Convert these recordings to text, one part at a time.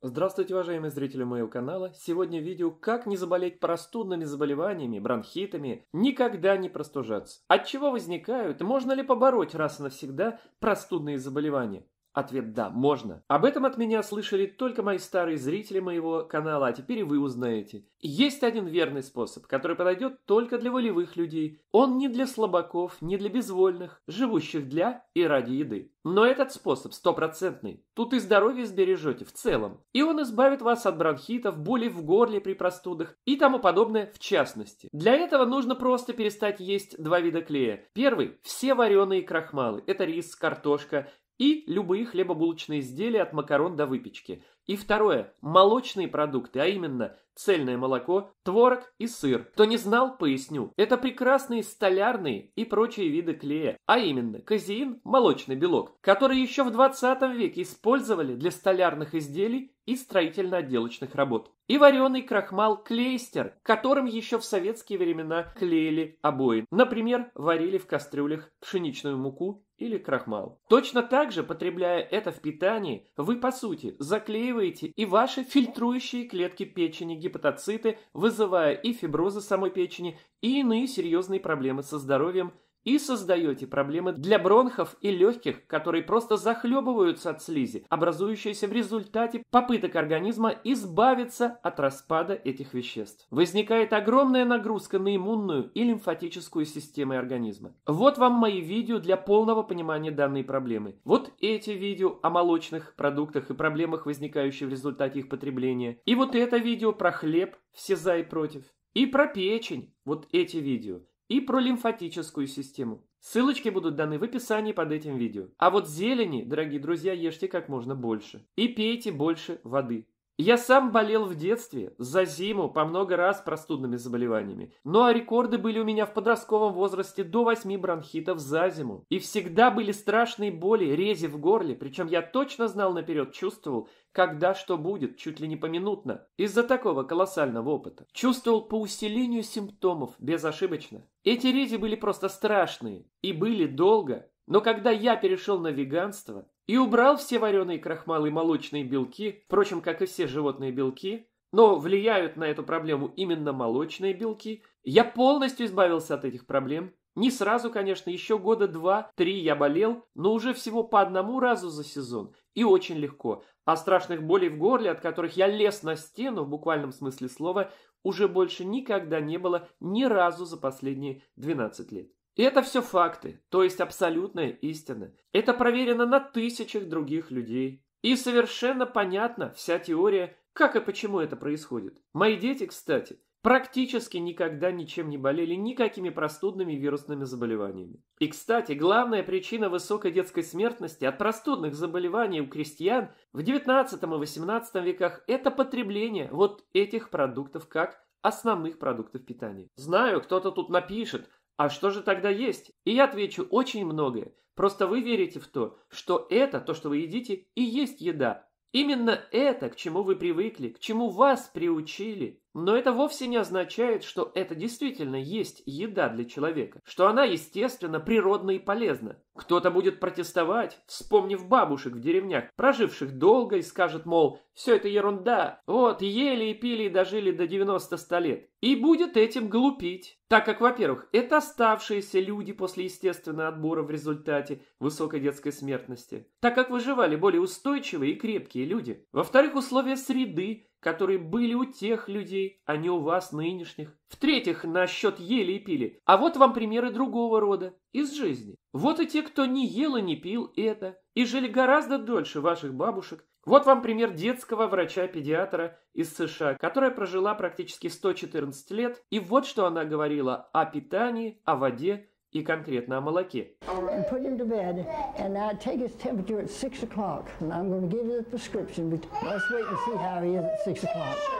Здравствуйте, уважаемые зрители моего канала. Сегодня видео «Как не заболеть простудными заболеваниями, бронхитами, никогда не простужаться». От чего возникают, и можно ли побороть раз и навсегда простудные заболевания? Ответ «да, можно». Об этом от меня слышали только мои старые зрители моего канала, а теперь и вы узнаете. Есть один верный способ, который подойдет только для волевых людей. Он не для слабаков, не для безвольных, живущих для и ради еды. Но этот способ стопроцентный. Тут и здоровье сбережете в целом. И он избавит вас от бронхитов, боли в горле при простудах и тому подобное в частности. Для этого нужно просто перестать есть два вида клея. Первый – все вареные крахмалы. Это рис, картошка, и любые хлебобулочные изделия от макарон до выпечки, и второе – молочные продукты, а именно цельное молоко, творог и сыр. Кто не знал, поясню. Это прекрасные столярные и прочие виды клея, а именно казеин – молочный белок, который еще в 20 веке использовали для столярных изделий и строительно-отделочных работ. И вареный крахмал-клейстер, которым еще в советские времена клеили обои. Например, варили в кастрюлях пшеничную муку или крахмал. Точно так же, потребляя это в питании, вы, по сути, заклеиваете усиливаете и ваши фильтрующие клетки печени, гепатоциты, вызывая и фиброзы самой печени, и иные серьезные проблемы со здоровьем – и создаете проблемы для бронхов и легких, которые просто захлебываются от слизи, образующейся в результате попыток организма избавиться от распада этих веществ. Возникает огромная нагрузка на иммунную и лимфатическую системы организма. Вот вам мои видео для полного понимания данной проблемы. Вот эти видео о молочных продуктах и проблемах, возникающих в результате их потребления. И вот это видео про хлеб, все за и против. И про печень. Вот эти видео и про лимфатическую систему. Ссылочки будут даны в описании под этим видео. А вот зелени, дорогие друзья, ешьте как можно больше. И пейте больше воды. Я сам болел в детстве, за зиму, по много раз простудными заболеваниями. Ну а рекорды были у меня в подростковом возрасте до восьми бронхитов за зиму. И всегда были страшные боли, рези в горле, причем я точно знал наперед, чувствовал, когда что будет, чуть ли не поминутно, из-за такого колоссального опыта. Чувствовал по усилению симптомов, безошибочно. Эти рези были просто страшные, и были долго. Но когда я перешел на веганство, и убрал все вареные крахмалы и молочные белки, впрочем, как и все животные белки, но влияют на эту проблему именно молочные белки, я полностью избавился от этих проблем. Не сразу, конечно, еще года два-три я болел, но уже всего по одному разу за сезон. И очень легко. А страшных болей в горле, от которых я лез на стену, в буквальном смысле слова, уже больше никогда не было ни разу за последние 12 лет. И это все факты, то есть абсолютная истина. Это проверено на тысячах других людей. И совершенно понятна вся теория, как и почему это происходит. Мои дети, кстати, практически никогда ничем не болели, никакими простудными вирусными заболеваниями. И, кстати, главная причина высокой детской смертности от простудных заболеваний у крестьян в 19 и 18 веках – это потребление вот этих продуктов как основных продуктов питания. Знаю, кто-то тут напишет – а что же тогда есть? И я отвечу, очень многое. Просто вы верите в то, что это, то, что вы едите, и есть еда. Именно это, к чему вы привыкли, к чему вас приучили. Но это вовсе не означает, что это действительно есть еда для человека, что она, естественно, природна и полезна. Кто-то будет протестовать, вспомнив бабушек в деревнях, проживших долго, и скажет, мол, все это ерунда, вот, ели и пили и дожили до 90-100 лет. И будет этим глупить, так как, во-первых, это оставшиеся люди после естественного отбора в результате высокой детской смертности, так как выживали более устойчивые и крепкие люди. Во-вторых, условия среды, которые были у тех людей, а не у вас нынешних. В-третьих, насчет ели и пили. А вот вам примеры другого рода, из жизни. Вот и те, кто не ел и не пил это, и жили гораздо дольше ваших бабушек. Вот вам пример детского врача-педиатра из США, которая прожила практически 114 лет, и вот что она говорила о питании, о воде и конкретно о молоке.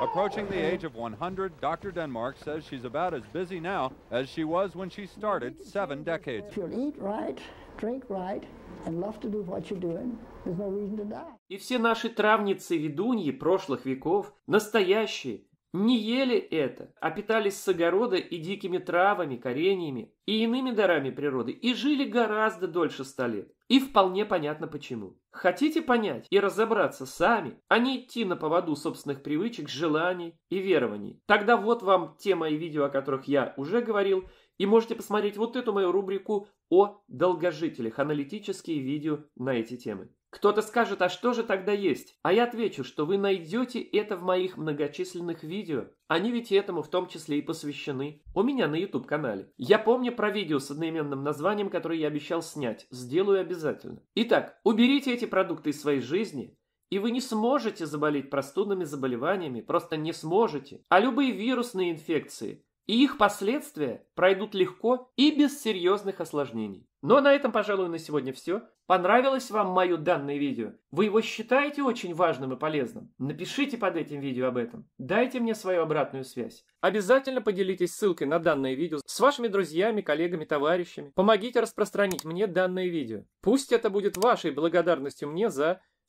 Approaching the age of 100, Dr. Denmark says she's about as busy now as she was when she started seven decades. If you'll eat right, drink right, and love to do what you're doing, there's no reason to die. И все наши травницы-ведуньи прошлых веков, настоящие, не ели это, а питались с огорода и дикими травами, кореньями и иными дарами природы, и жили гораздо дольше ста лет. И вполне понятно почему. Хотите понять и разобраться сами, а не идти на поводу собственных привычек, желаний и верований? Тогда вот вам те мои видео, о которых я уже говорил, и можете посмотреть вот эту мою рубрику о долгожителях, аналитические видео на эти темы. Кто-то скажет, а что же тогда есть? А я отвечу, что вы найдете это в моих многочисленных видео. Они ведь этому в том числе и посвящены. У меня на YouTube-канале. Я помню про видео с одноименным названием, которое я обещал снять. Сделаю обязательно. Итак, уберите эти продукты из своей жизни, и вы не сможете заболеть простудными заболеваниями, просто не сможете. А любые вирусные инфекции – и их последствия пройдут легко и без серьезных осложнений. Но на этом, пожалуй, на сегодня все. Понравилось вам мое данное видео? Вы его считаете очень важным и полезным? Напишите под этим видео об этом. Дайте мне свою обратную связь. Обязательно поделитесь ссылкой на данное видео с вашими друзьями, коллегами, товарищами. Помогите распространить мне данное видео. Пусть это будет вашей благодарностью мне за